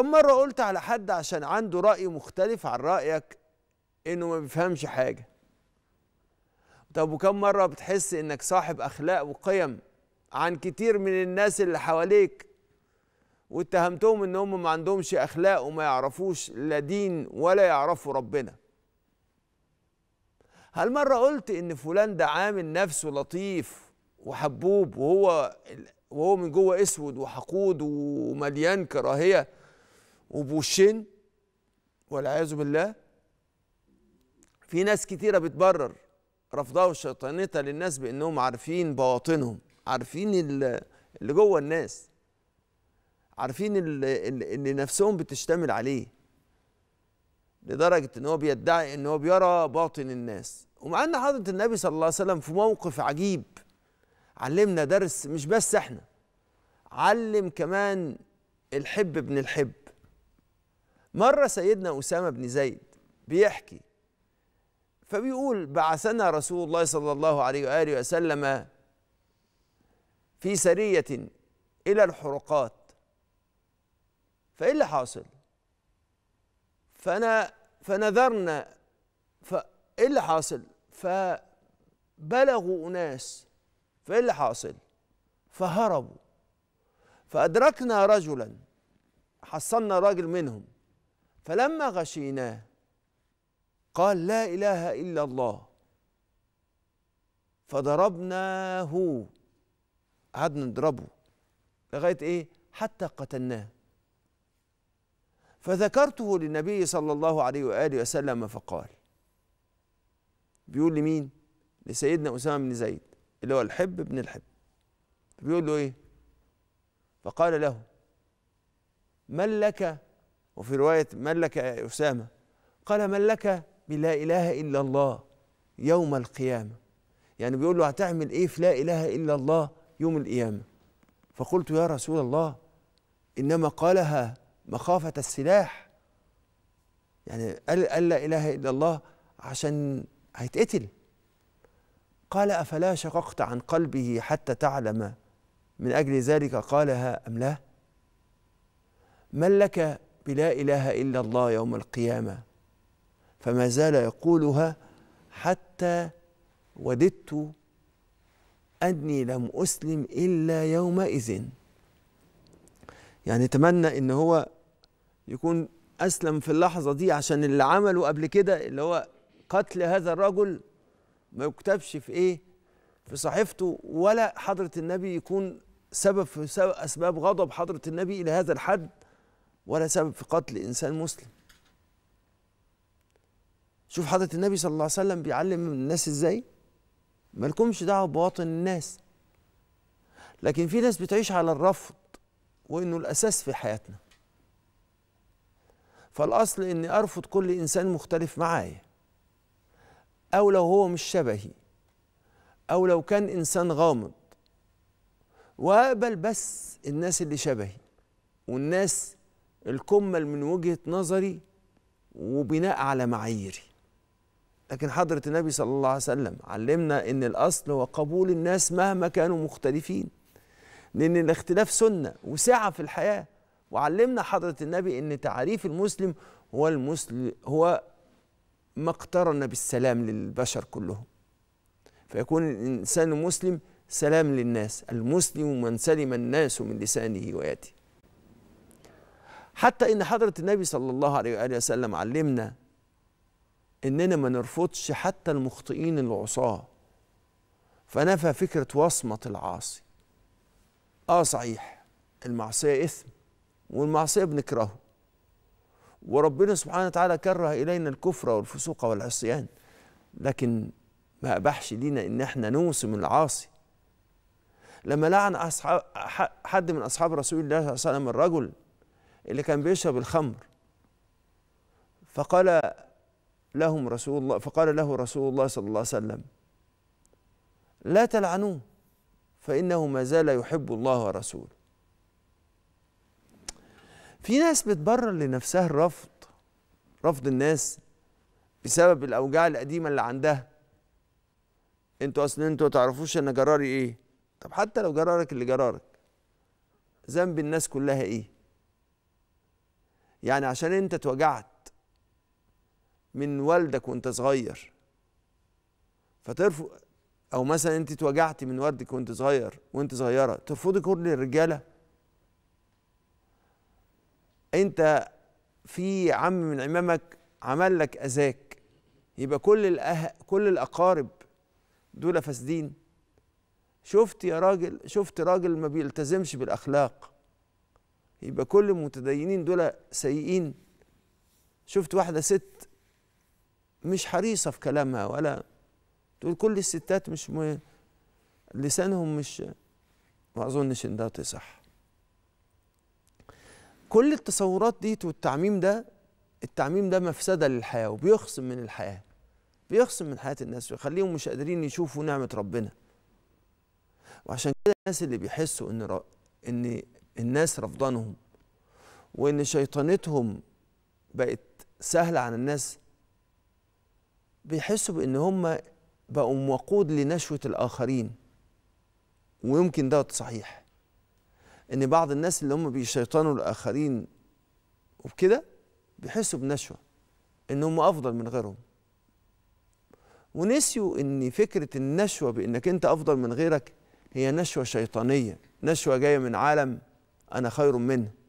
كم مرة قلت على حد عشان عنده رأي مختلف عن رأيك إنه ما بيفهمش حاجة طب وكم مرة بتحس إنك صاحب أخلاق وقيم عن كتير من الناس اللي حواليك واتهمتهم إن هم ما عندهمش أخلاق وما يعرفوش لا دين ولا يعرفوا ربنا هل مرة قلت إن فلان ده عامل نفسه لطيف وحبوب وهو وهو من جوه اسود وحقود ومليان كراهيه وبوشين والعياذ بالله في ناس كتيره بتبرر رفضها وشيطانتها للناس بانهم عارفين بواطنهم عارفين اللي جوه الناس عارفين اللي, نفسهم بتشتمل عليه لدرجه ان هو بيدعي ان هو بيرى باطن الناس ومع ان حضره النبي صلى الله عليه وسلم في موقف عجيب علمنا درس مش بس احنا علم كمان الحب ابن الحب مرة سيدنا أسامة بن زيد بيحكي فبيقول بعثنا رسول الله صلى الله عليه وآله وسلم في سرية إلى الحرقات فإيه اللي حاصل؟ فأنا فنذرنا فإيه اللي حاصل؟ فبلغوا أناس فإيه اللي حاصل؟ فهربوا فأدركنا رجلا حصلنا راجل منهم فلما غشيناه قال لا اله الا الله فضربناه قعدنا نضربه لغايه ايه حتى قتلناه فذكرته للنبي صلى الله عليه واله وسلم فقال بيقول لمين لسيدنا اسامه بن زيد اللي هو الحب بن الحب بيقول له ايه فقال له من لك وفي رواية من لك يا أسامة قال من لك بلا إله إلا الله يوم القيامة يعني بيقول له هتعمل إيه في لا إله إلا الله يوم القيامة فقلت يا رسول الله إنما قالها مخافة السلاح يعني قال, قال لا إله إلا الله عشان هيتقتل قال أفلا شققت عن قلبه حتى تعلم من أجل ذلك قالها أم لا من لك بلا إله إلا الله يوم القيامة فما زال يقولها حتى وددت أني لم أسلم إلا يومئذ يعني تمنى إن هو يكون أسلم في اللحظة دي عشان اللي عمله قبل كده اللي هو قتل هذا الرجل ما يكتبش في إيه في صحيفته ولا حضرة النبي يكون سبب في أسباب غضب حضرة النبي إلى هذا الحد ولا سبب في قتل انسان مسلم شوف حضره النبي صلى الله عليه وسلم بيعلم الناس ازاي مالكمش دعوه بواطن الناس لكن في ناس بتعيش على الرفض وانه الاساس في حياتنا فالاصل اني ارفض كل انسان مختلف معايا او لو هو مش شبهي او لو كان انسان غامض واقبل بس الناس اللي شبهي والناس الكمل من وجهه نظري وبناء على معاييري لكن حضرة النبي صلى الله عليه وسلم علمنا أن الأصل هو قبول الناس مهما كانوا مختلفين لأن الاختلاف سنة وسعة في الحياة وعلمنا حضرة النبي أن تعريف المسلم هو المسلم هو ما اقترن بالسلام للبشر كلهم فيكون الإنسان المسلم سلام للناس المسلم من سلم الناس من لسانه ويده حتى ان حضره النبي صلى الله عليه واله وسلم علمنا اننا ما نرفضش حتى المخطئين العصاه فنفى فكره وصمه العاصي اه صحيح المعصيه اثم والمعصيه بنكرهه وربنا سبحانه وتعالى كره الينا الكفر والفسوق والعصيان لكن ما ابحش لينا ان احنا نوصم العاصي لما لعن أصحاب حد من اصحاب رسول الله صلى الله عليه وسلم الرجل اللي كان بيشرب الخمر فقال لهم رسول الله فقال له رسول الله صلى الله عليه وسلم لا تلعنوه فإنه ما زال يحب الله ورسوله في ناس بتبرر لنفسها الرفض رفض الناس بسبب الأوجاع القديمة اللي عندها انتوا اصل انتوا تعرفوش انا جراري ايه طب حتى لو جرارك اللي جرارك ذنب الناس كلها ايه يعني عشان انت اتوجعت من والدك وانت صغير فترفض او مثلا انت اتوجعتي من والدك وانت صغير وانت صغيره ترفضي كل الرجاله انت في عم من عمامك عمل لك اذاك يبقى كل الأه... كل الاقارب دول فاسدين شفت يا راجل شفت راجل ما بيلتزمش بالاخلاق يبقى كل المتدينين دول سيئين شفت واحده ست مش حريصه في كلامها ولا تقول كل الستات مش م... لسانهم مش ما اظنش ان ده تصح كل التصورات دي والتعميم ده التعميم ده مفسده للحياه وبيخصم من الحياه بيخصم من حياه الناس ويخليهم مش قادرين يشوفوا نعمه ربنا وعشان كده الناس اللي بيحسوا ان ان الناس رفضانهم وان شيطنتهم بقت سهله عن الناس بيحسوا بان هم بقوا وقود لنشوه الاخرين ويمكن دوت صحيح ان بعض الناس اللي هم بيشيطنوا الاخرين وبكده بيحسوا بنشوه ان هم افضل من غيرهم ونسيوا ان فكره النشوه بانك انت افضل من غيرك هي نشوه شيطانيه نشوه جايه من عالم انا خير منه